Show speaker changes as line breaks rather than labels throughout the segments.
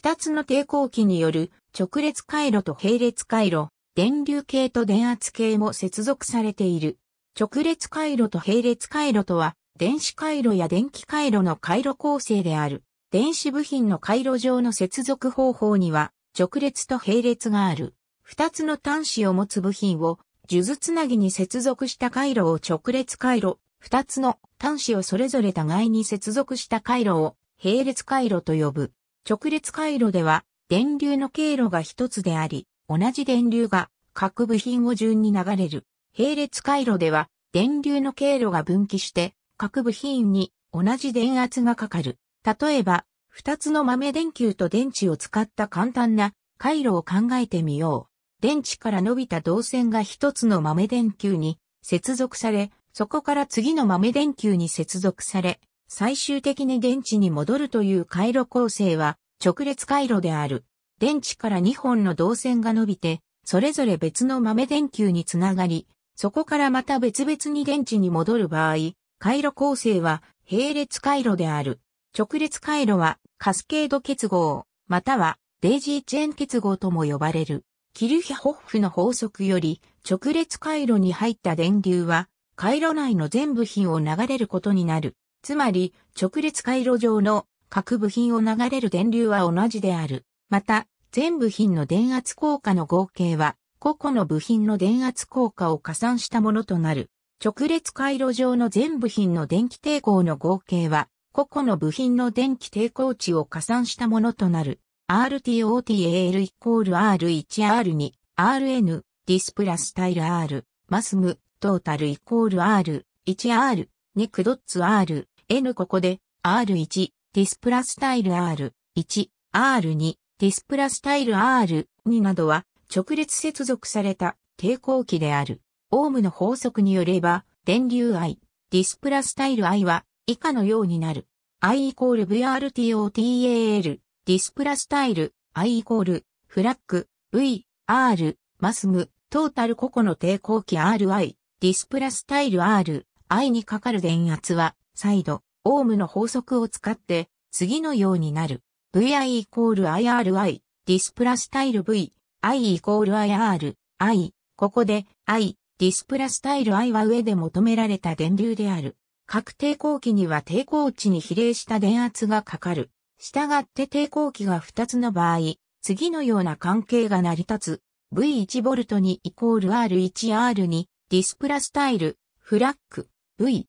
二つの抵抗器による直列回路と並列回路、電流系と電圧系も接続されている。直列回路と並列回路とは、電子回路や電気回路の回路構成である。電子部品の回路上の接続方法には、直列と並列がある。二つの端子を持つ部品を、数珠つなぎに接続した回路を直列回路、二つの端子をそれぞれ互いに接続した回路を、並列回路と呼ぶ。直列回路では、電流の経路が一つであり、同じ電流が各部品を順に流れる。並列回路では、電流の経路が分岐して、各部品に同じ電圧がかかる。例えば、二つの豆電球と電池を使った簡単な回路を考えてみよう。電池から伸びた導線が一つの豆電球に接続され、そこから次の豆電球に接続され、最終的に電池に戻るという回路構成は直列回路である。電池から2本の導線が伸びて、それぞれ別の豆電球につながり、そこからまた別々に電池に戻る場合、回路構成は並列回路である。直列回路はカスケード結合、またはデイジーチェーン結合とも呼ばれる。キルヒホッフの法則より直列回路に入った電流は回路内の全部品を流れることになる。つまり、直列回路上の各部品を流れる電流は同じである。また、全部品の電圧効果の合計は、個々の部品の電圧効果を加算したものとなる。直列回路上の全部品の電気抵抗の合計は、個々の部品の電気抵抗値を加算したものとなる。RTOTAL イコール R1R2、RN、ディスプラスタイル R、マスム、トータルイコール R、1R、2クドッツ R、N ここで R1 ディスプラスタイル R1、R2 ディスプラスタイル R2 などは直列接続された抵抗器である。オームの法則によれば電流 I、ディスプラスタイル I は以下のようになる。I イコール VRTOTAL、ディスプラスタイル I イコールフラッグ V、R、マスム、トータル個々の抵抗器 RI、ディスプラスタイル R、I にかかる電圧は再度、オームの法則を使って、次のようになる。vi イコール IRI、ディスプラスタイル V、i イコール IR、i、ここで i、ディスプラスタイル i は上で求められた電流である。各抵抗器には抵抗値に比例した電圧がかかる。したがって抵抗器が2つの場合、次のような関係が成り立つ。V1V にイコール R1R にディスプラスタイル、フラック、V1、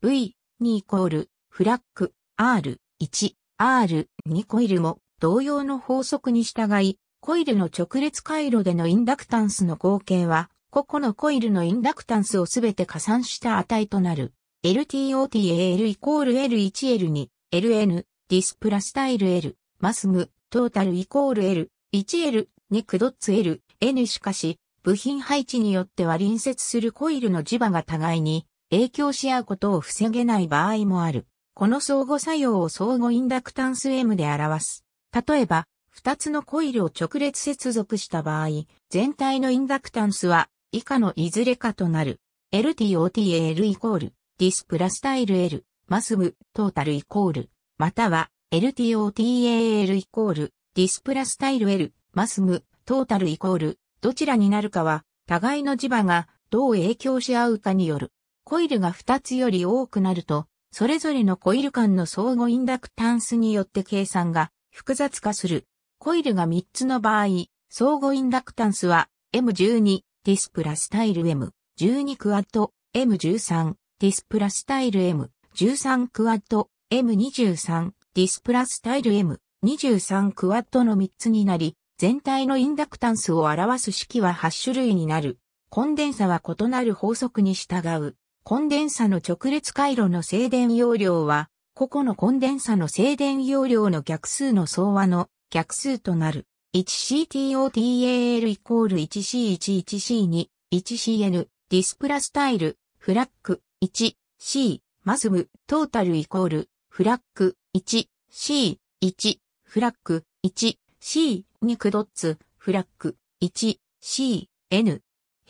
V、2イコール、フラッグ、R、1、R、2コイルも同様の法則に従い、コイルの直列回路でのインダクタンスの合計は、個々のコイルのインダクタンスをすべて加算した値となる。LTOTAL イコール L1L2、LN、ディスプラスタイル L、マスム、トータルイコール L、1L、ネクドッツ L、N しかし、部品配置によっては隣接するコイルの磁場が互いに影響し合うことを防げない場合もある。この相互作用を相互インダクタンス M で表す。例えば、二つのコイルを直列接続した場合、全体のインダクタンスは以下のいずれかとなる。LTOTL a イコール、ディスプラスタイル L、マスム、トータルイコール、または LTOTAL イコール、ディスプラスタイル L、マスム、トータルイコール、どちらになるかは、互いの磁場がどう影響し合うかによる。コイルが2つより多くなると、それぞれのコイル間の相互インダクタンスによって計算が複雑化する。コイルが3つの場合、相互インダクタンスは M12 ディスプラスタイル M12 クワット M13 ディスプラスタイル M13 クワット M23 ディスプラスタイル M23 クワットの3つになり、全体のインダクタンスを表す式は8種類になる。コンデンサは異なる法則に従う。コンデンサの直列回路の静電容量は、個々のコンデンサの静電容量の逆数の総和の逆数となる。1CTOTAL イコール 1C11C2、1CN、ディスプラスタイル、フラック、1C、マスム、トータルイコール、フラック、1C、1、フラック、1C、ニクドッツ、フラック、1C、N。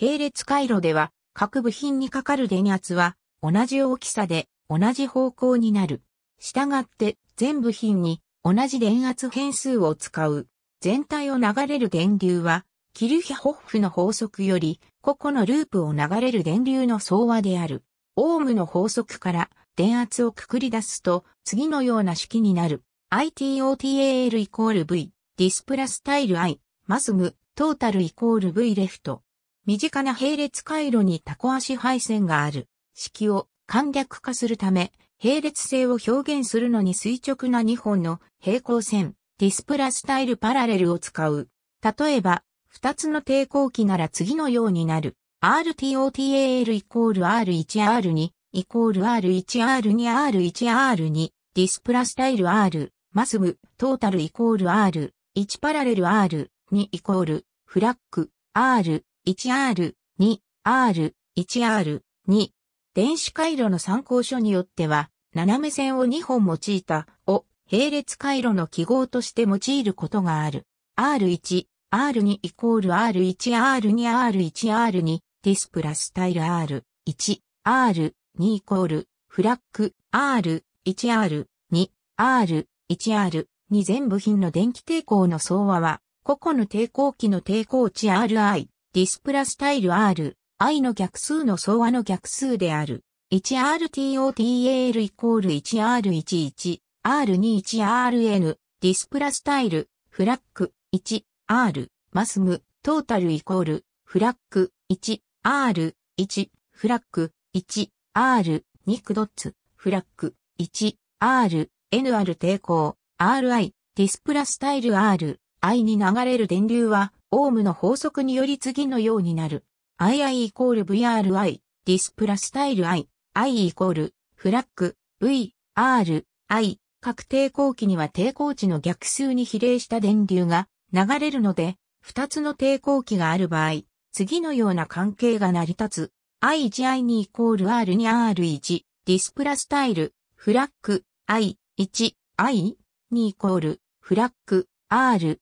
並列回路では、各部品にかかる電圧は同じ大きさで同じ方向になる。したがって全部品に同じ電圧変数を使う。全体を流れる電流はキルヒャホッフの法則より個々のループを流れる電流の総和である。オームの法則から電圧をくくり出すと次のような式になる。ITOTAL イコール V、ディスプラスタイル I、マスム、トータルイコール V レフト。身近な並列回路にタコ足配線がある式を簡略化するため、並列性を表現するのに垂直な2本の平行線、ディスプラスタイルパラレルを使う。例えば、2つの抵抗器なら次のようになる。RTOTAL イコール R1R2 イコール R1R2R1R2 ディスプラスタイル R マスムトータルイコール R1 パラレル R2 イコールフラッグ R 1R、2R、1R、2。電子回路の参考書によっては、斜め線を2本用いたを並列回路の記号として用いることがある。R1、R2 イコール R1、R2、R1、R2、ディスプラスタイル R、1、R2 イコール、フラッグ R、1R、2、R、1R、2全部品の電気抵抗の総和は、個々の抵抗器の抵抗値 Ri、ディスプラスタイル R、i の逆数の相和の逆数である。1RTOTAL イコール 1R11、R21RN、ディスプラスタイル、フラッグ、1R、マスム、トータルイコール、フラッグ、1R、1、フラッグ、1R、ニクドッツ、フラッグ、1R、NR 抵抗、RI、ディスプラスタイル R、I に流れる電流は、オームの法則により次のようになる。II イコール VRI、ディスプラスタイル I、I イコール、フラッグ、V、R、I、各抵抗器には抵抗値の逆数に比例した電流が流れるので、二つの抵抗器がある場合、次のような関係が成り立つ。I1I2 イコール R2R1、ディスプラスタイル、フラッグ、I1、I2 イコール、フラッグ、R2、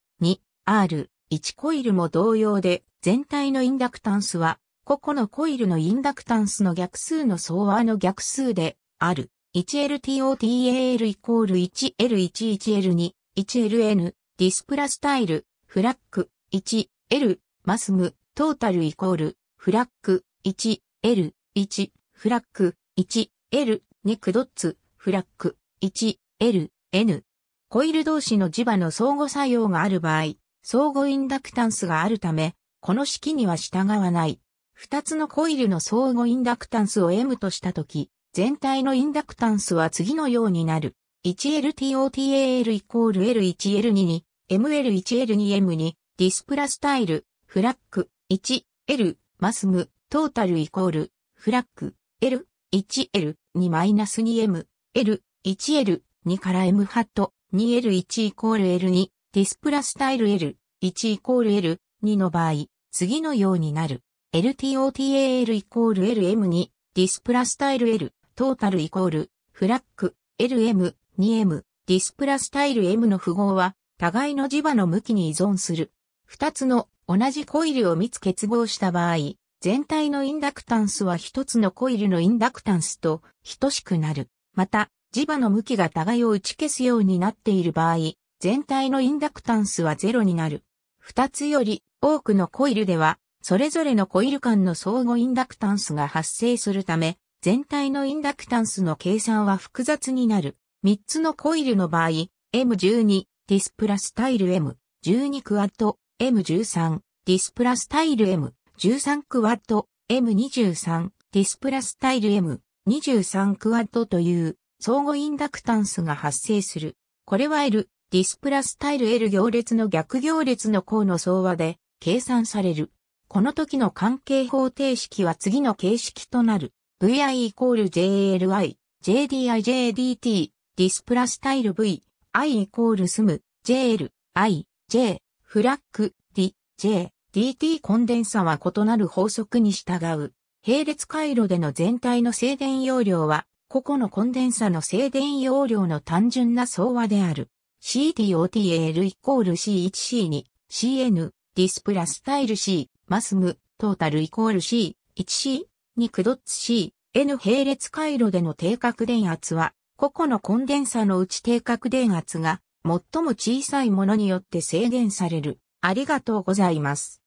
R。1コイルも同様で、全体のインダクタンスは、個々のコイルのインダクタンスの逆数の総和の逆数である。1LTOTAL イコール 1L11L2、1LN、ディスプラスタイル、フラック、1L、マスム、トータルイコール、フラック、1L、1、フラック、1L、2クドッツ、フラック、1L、N。コイル同士の磁場の相互作用がある場合、相互インダクタンスがあるため、この式には従わない。二つのコイルの相互インダクタンスを M としたとき、全体のインダクタンスは次のようになる。1LTOTAL イコール L1L2 に、ML1L2M に、ディスプラスタイル、フラッグ、1L、マスム、トータルイコール、フラッグ、L、1L、2マイナス 2M、L、1L、2から M ハット、2L1 イコール L2、ディスプラスタイル L、1イコール L、2の場合、次のようになる。LTOTAL イコール LM2、ディスプラスタイル L、トータルイコール、フラッグ、LM、2M、ディスプラスタイル M の符号は、互いの磁場の向きに依存する。二つの同じコイルを密結合した場合、全体のインダクタンスは一つのコイルのインダクタンスと等しくなる。また、磁場の向きが互いを打ち消すようになっている場合、全体のインダクタンスは0になる。二つより多くのコイルでは、それぞれのコイル間の相互インダクタンスが発生するため、全体のインダクタンスの計算は複雑になる。三つのコイルの場合、M12、ディスプラスタイル M、12クワット、M13、ディスプラスタイル M、13クワット、M23、ディスプラスタイル M、23クワットという相互インダクタンスが発生する。これは L、ディスプラスタイル L 行列の逆行列の項の総和で計算される。この時の関係方程式は次の形式となる。vi イコール jli, jdij, dt, ディスプラスタイル v, i イコールスム、jl, i, j, フラッグ、d, j, dt コンデンサは異なる法則に従う。並列回路での全体の静電容量は、個々のコンデンサの静電容量の単純な総和である。CTOTL イコール C1C に CN ディスプラスタイル C マスムトータルイコール C1C にクドッツ C N 並列回路での定格電圧は個々のコンデンサのうち定格電圧が最も小さいものによって制限される。ありがとうございます。